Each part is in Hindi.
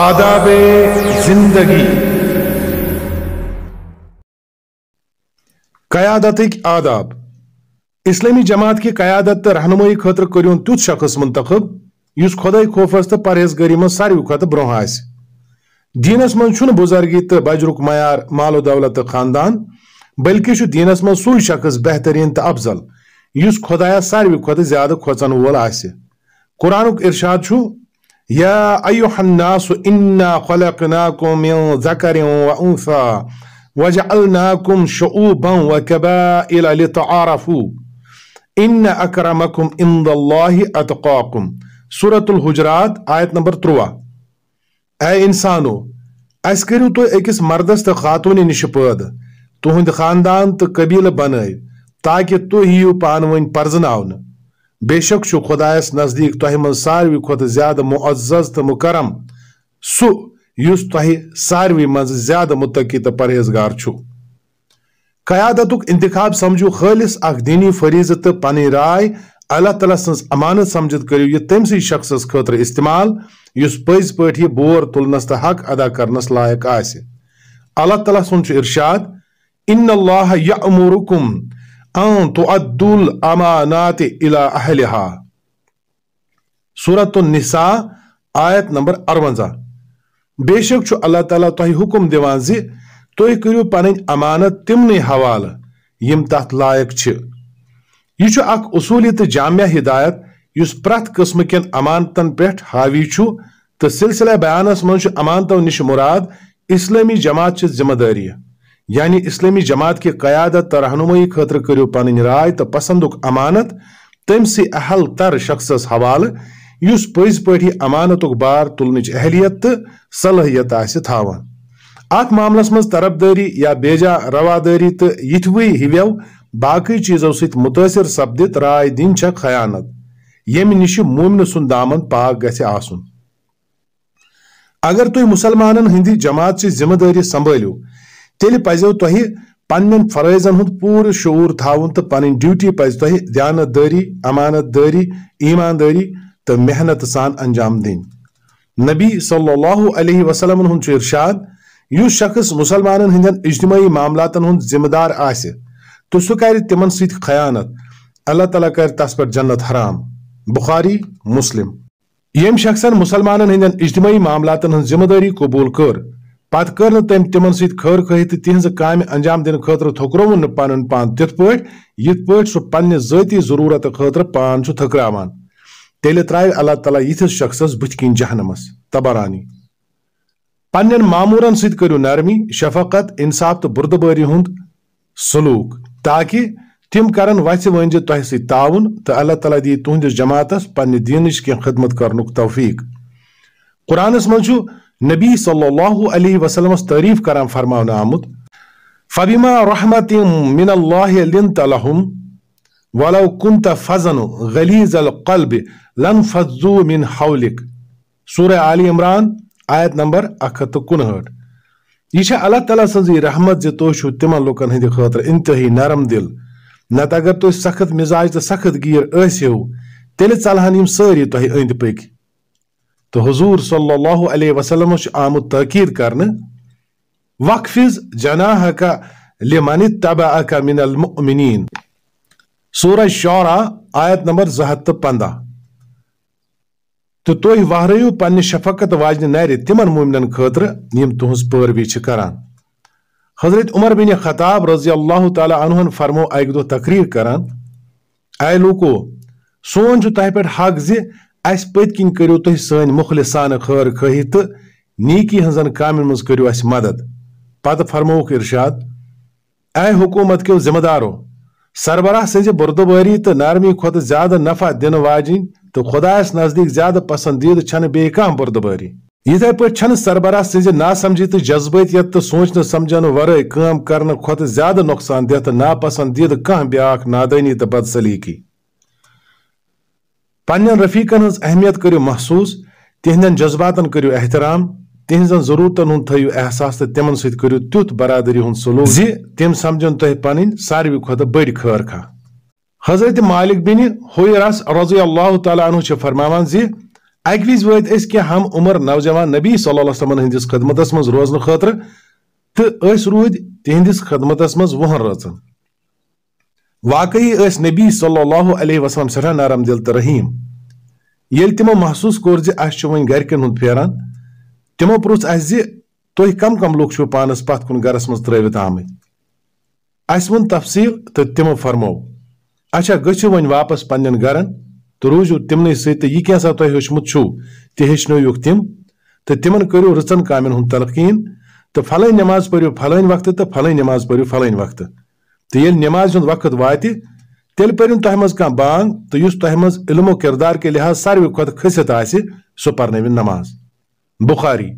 आदाब जिंदगी कयादतिक आदाब इस्लामी जमात की कयादत तो रहनुमई खतर कर तुत शख्स मुंतखब इस खुदाई खोफस तो परहेजगरी मज सारे खुद ब्रोह दीनस मन बुजर्गी तो बजरुक मैार मालो दौलत तो खानदान बल्कि दीनस मन सू शख्स बेहतरीन तो अफजल इस खुदाया सारे खुद ज्यादा खोचन वोल आकुरानुक इर्शाद या इन्ना खलकनाकुम व व इन आयत नंबर त्रुवा ए इंसानो अस करू अकिस मर्दस तो खातून नश पैद तुहद खानदान तो कबील बन ताकि तु यू पानवन पर्जन बेशक खुदाय नजदीक तह मज सारे खुद ज्यादा मुआज तो मुकरम सु तह सारे मज ज्यादा मुतकी तो परहेजगार कयादत इंतखब समझू खालिस अख दीनी फरीज तो पनी राय अल्लाह तला अमानत समझित करू यह तमस शख्स खतर इस्तेमाल इस पज पे बोर तुलनस तो हक अदा कर लायक अल्लाह तला सुन इर्शाद इन अल्लाह या अदुल अमानात इला अहलहा सूरत निसा आयत नंबर अरवंजा बेशक चु अल्लाह ताला तह हुक्म दिवान जि तु करू पन अमानत तिमन हवाल यम तथ लायक यह असूली तो जामिया हिदायत इस प्रथ कस्म कन अमानतन पे हावी चु तो सिलसिला बयानस मज अमानतों नश मुराद इस्लामी जमात जिम्मेदारी यानि इस्लमी जमात की क्यादत तो रहनुमई खतर करू पन राय तो पसंदुक अमानत तमसी अहल तर शख्स हवाल युस पज पी अमानत बार तुलन अहलियत तो सलहियत आवान अत मामलस मज तरफदारी या बेजा रवादारी तो यथवे हिवो बाकी चीजों सतासर सपदित राय दिन छ खयानत यम नश मोमिन सुंद दामन पाक ग अगर तुम मुसलमान हंदी जमात जिम्मेदारी संभालू तेल पजो तुम पन्न फरजन हूँ पूरे शूर थावन तो पी डूटी पज तुह अमानत दारी ईमानदारी तो मेहनत सान अंजाम दिन नबी सल्लल्लाहु वसलम इर्शाद यु शख्स मुसलमान हंद इजमी मामलात हूँ जिम्मेदार तो सह कर तिम सयानत अल्लाह तला कर तस पे जन्नत हराम बुखारी मुस्लिम यम शख्सन मुसलमान हंद इजमी मामलात हज जिम्मेदारी कबूल कर पत् कर तम तिम सर खही तो तिज काम अंजाम दिन खतर थोक्रव पन पान तथ पे इत पे सह पे जरूरत खतर पान थकरावान तेल त्रा अल्लाह तला यथिस शख्स बुथ कन जहनमस तबरानी पन्न मामूर सू नरमी शफकत इंसाफ तो बुरदबारी हूं सलूक ताकि तम कर वच वंज तह तो अल्लाह तला दी तुंदिस जमातस पन्न दीन कह खदमत कर तौफीक कुरानस मू नबी सल्लल्लाहु अलैहि वसल्लम तारीफ करम फरमान आमुत फबिमा रहमत मिन अल्लाह लिंत लहुम कुंत फजन गलीज अल लन फजू मिन हौलिक सूरह आल इमरान आयत नंबर अख तो कुनहठ यह अल्लाह तला सजी रहमत जो तुह तो तिम लुकन हंद खतर इंतहाई नरम दिल नगर अगर तुम सख्त मिजाज तो सख्त गिर ऐसो तेल चलहन सारी तुह अंद पक तो हजूर सल्लल्लाहु अलैहि वसल्लम तकीर कर वक्फिज जनाह का लिमन तबा का मिनमिन सूर शौरा आयत नंबर जह तो पंदह तो तुम वहरयू पे शफकत वाजन नर तिमन मुमिन खतर यम तुज पैरवी कर हजरत उमर बिन खताब रजी अल्लाह तहन फरमो अक दो तकरीर कर लूको सोन तक पे हक अस पत करो तुम सन सान खर खही तो नीकी हजन कामन करो अस मदद पत फरमोक इर्शाद ए हुकूमत क्यों जिम्मेदारो सरबराह सज बुरदबारी तो नारमी खुद ज्यादा नफा दिन वाजिन तो खुदास नजदीक ज्यादा पसंदीद छन बे कह बुरदबारी यथे पे सरबराह सज नासमझी तो जज्बतियत तो सोच न समझन वरय काम करने खुद ज्यादा नुकसानदेह तो नापसंदीद कह ब्या नादानी तो बदसलीकी پنٕنٮ۪ن رفیٖقن ہٕنٛز اہمیت کٔرِو محسوٗس تِہنٛدٮ۪ن جذباتن کٔرِو احترام تِہنٛزن ضروٗرتن ہُنٛد تھٲیِو احساس تہٕ تِمن سۭتۍ کٔرِو تیُتھ برادٔری ہُنٛد سلوٗک زِ تِم سمجھن تۄہہِ پنٕنۍ ساروی کھۄتہٕ بٔڑۍ خٲر خاہ حضرت مالک بِنہِ ہویرس رضی اللہ تعالیٰ عنہ چھِ فرماوان زِ اکہِ وِزِ وٲتۍ أسۍ کینٛہہ ہم عُمر نوجوان نبی صلی اللہ وسلمن ہٕنٛدِس خدمتس منٛز روزنہٕ خٲطرٕ تہٕ أسۍ روٗدۍ تِہنٛدِس خدمتس منٛز وُہن رٲژن वाकई नबी सल्लल्लाहु अलैहि सठा नरम दिल तो रहीम ये तमो महसूस कोर जो वन फेरान तमो पुछ तुह कम कम लूख पानस पथ कुन गरस मज त्रवित आम वन तफसील तो तमो फरमो अच्छा गु वन वापस पन्न गरन तो रूजू तमन सह कैसा तुह होचमुत तह हेचनोक तम तो तमन करू रचन कामन हूँ तलकीन तो फलन नमाज पू फलन वक्त तो फलन नमाज पू फल वक्त تہٕ ییٚلہِ نٮ۪مازِ ہُنٛد وقت واتہِ تیٚلہِ پٔرِنۍ تۄہہِ منٛز کانٛہہ بانٛگ تہٕ یُس تۄہہِ منٛز علمو کِردار کہِ لحاظ ساروی کھۄتہٕ کھٔسِتھ آسہِ سُہ پرنٲوِن نماز بُخاری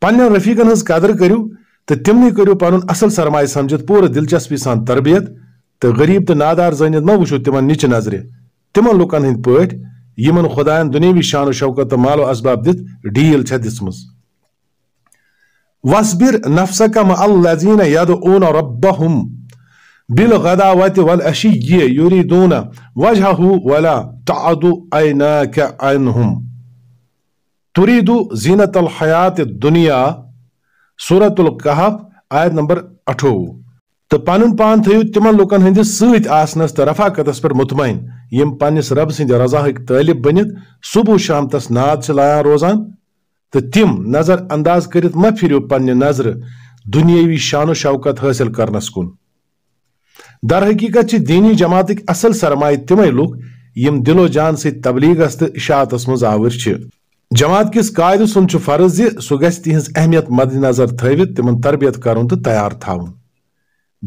پنٛنٮ۪ن رفیٖقن ہٕنٛز قدر کٔرِو تہٕ تِمنٕے کٔرِو پنُن اَصٕل سرمایہِ سمجھِتھ پوٗرٕ دِلچسپی سان تربیت تہٕ غریٖب تہٕ نادار زٲنِتھ مہ وٕچھِو تِمن نِچہِ نظرِ تِمن لُکن ہٕنٛدۍ پٲٹھۍ یِمن خۄدایَن دُنیوی شان و شوکت تہٕ مالو اسباب دِتھ ڈیٖل چھےٚ دِژمٕژ واصبر نفسك مع الذين يدعون ربهم بالغداوة والعشي يريدون وجهه ولا تعد عيناك عنهم تريد زينة الحياة الدنيا سورة القحف آیت آية نمبر اٹھووُہ تو پن پان تھو تم لکن ہندس ست آسنس تو رفاقتس پہ مطمئن یم پنس رب سند رضا ہک طالب بنت صبح شام تس ناد لایان روزان तो तम नजर अंदाज कर फिर पे नजर दुनियावी शान शौकत हासिल करनस कुन दर हकीकत दीनी जमात असल सरमाय तमें लुक यम दिलो जान सबलीगस तबलीगस तो इशात मज आवर जमात किस कायद सुन फर्ज सह तिज अहमियत मद नजर थवित तिम तरबियत कर तैयार थव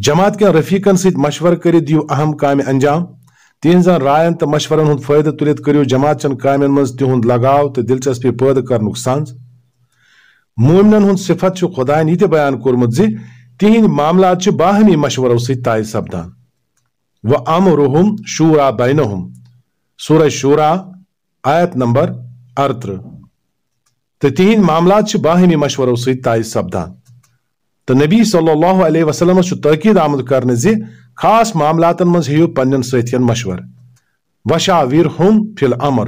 जमात कन रफीकन सशवर कर दियो अहम काम अंजाम तिहज रायन तो मशवर हूं फायदे तुलित करो जमात चन काम तिहद लगाव तो दिलचस्पी पैद कर सज मोमिन हूं सिफत खुद यह बयान जि तिहद मामला बाहमी मशवरों सय सपदान व रुहुम शूरा बैनहुम सूर शूरा आयत नंबर अरत्र तो तिहद मामला बाहमी मशवरों साय सपदान तो नबी सल्लल्लाहु वसलमस तकीद आमद कर خاص معاملاتن مز ہیو پنن ستین مشور وشاویر ہم فی الامر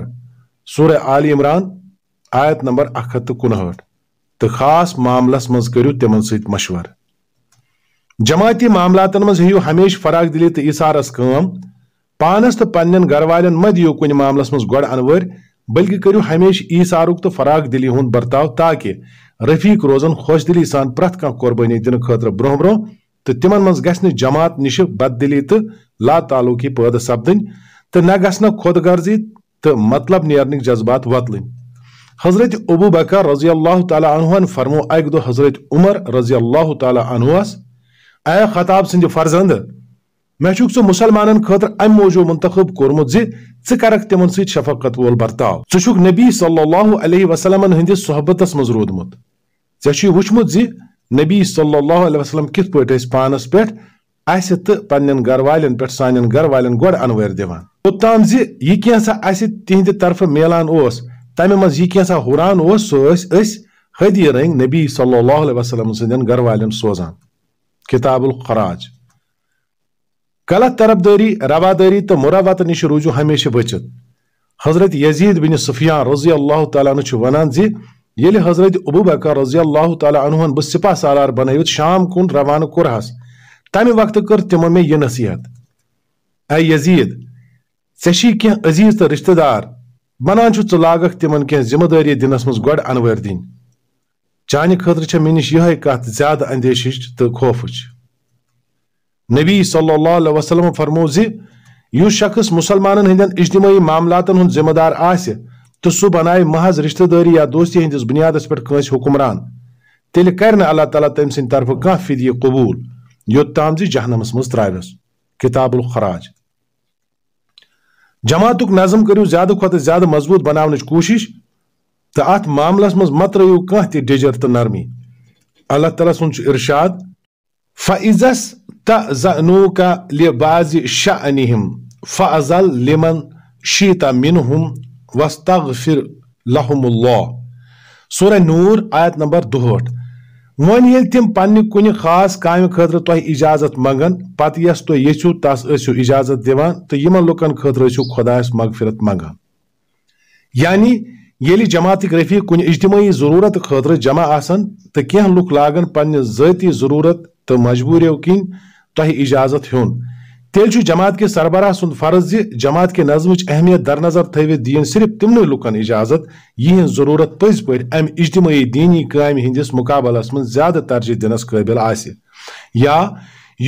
سورہ آل عمران آیت نمبر اکھ ہتھ کنہٹ تو خاص معاملس مز کرو تمن ست مشور جماعتی معاملاتن مز ہیو ہمیشہ فراغ دلی تو اثارس کم پانس تو پنن گھر والن مہ دیو کن معاملس مز گۄڈٕ انور بلکہ کرو ہمیشہ ایثارک تو فراغ دلی ہند برتاؤ تاکہ رفیق روزن خوش دلی سان پرٛٮ۪تھ کانٛہہ قۄربٲنی دِنہٕ خٲطرٕ برونٛہہ برونٛہہ तो तिम मज गमात नश बदली तो ला तालुकी पद सपदन तो न ग खुद गर्जी तो मतलब नेरन जज्बात वतल हजरत अबू बकर रजी अल्लाह तहन फरमो अक दो हजरत उमर रजी अल्लाह तहुस ए खताब सिंद फर्जंद मे सह मुसलमान खतर अम मोजूब मुंतखब कोर्मुत जरक तिम सफकत वोल बर्ताव झुक नबी सल्लल्लाहु वसलम वसलमन हंदिस सहबत मज रूदमुत ऐ वुचमुत नबी सल्लल्लाहु अलैहि वसल्लम कित पे पानस पे अस तो पन्न गर वालन पे सान गर वालन गोड़ अनवर दिवान तोतान जि यह कैसा अस तिहद तरफ मिलान तमें मज यह कैसा हुरान सो हदी रंग नबी सल्लल्लाहु अलैहि वसल्लम सदन गर वालन सोजान किताबुल खराज गलत तरफदारी रवादारी तो मुरावत नश रूजू हमेशा बचित हजरत यजीद बिन सुफियान रजी अल्लाह तन वन यल हजरत अबू बकर रजी तहन बह सिपा सालार बन शाम कुन रवान कुरहस तमि वक्त कर तमो मे यह नसीहत ए यजीद ऐसी कह अजीज तो रिश्तेदार बनान च लागक तिमन कह जिम्मेदारी दिनस मज ग अनवर दिन चान खतर मे नश यह कत ज्यादा अंदेश तो खौफ नबी सल्ला वसलम फरमो यु शख्स मुसलमान हंदन इजतमी मामलातन जिम्मेदार आ तो सह बनाय महज रिश्तेदारी या दोस्ती हंदिस बुनियाद पे कंस हुक्मरान तेल कर अल्लाह ताली तम सद तरफ कह फिदिय कबूल योत्ताम जहनमस मज त्रावस किताबुल खराज जमात नजम करू ज्यादा खुद ज्यादा मजबूत बनाने कोशिश तो अत मामलस मज मत त्रू कह तो नरमी अल्लाह ताली सुन इर्शाद फइजस तनू का लिबाज शाह अनिहम फजल लिमन शीता मिन वस्तग फिर लहमुल्ला सूर नूर आयत नंबर दुहठ वन ये तम पन्ह कुन खास काम खतर तुह इजाजत मंगन पत यस तुम यू तस इजाजत दिवान तो इन लुकन खतर खुदास मगफिरत मंगान यानी ये जमात रफी कुन इजतमी जरूरत खतर जमा आसन तो कह लुक लागन पन्ह जती जरूरत तो मजबूरियों किन तुह इजाजत हूं तेल जमात के सरबराह सुंद फर्ज जमात के नजम अहमियत दरनजर थवित दिन सिर्फ तिमन लुकन इजाजत यह जरूरत पज पे अम इजमी दीनी काम हंदिस मुकाबलस मं ज्यादा तरजीह दिनस कबिल या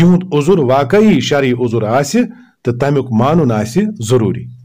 युद्ध उजुर वाकई शरी उजुर आमुक मानुन जरूरी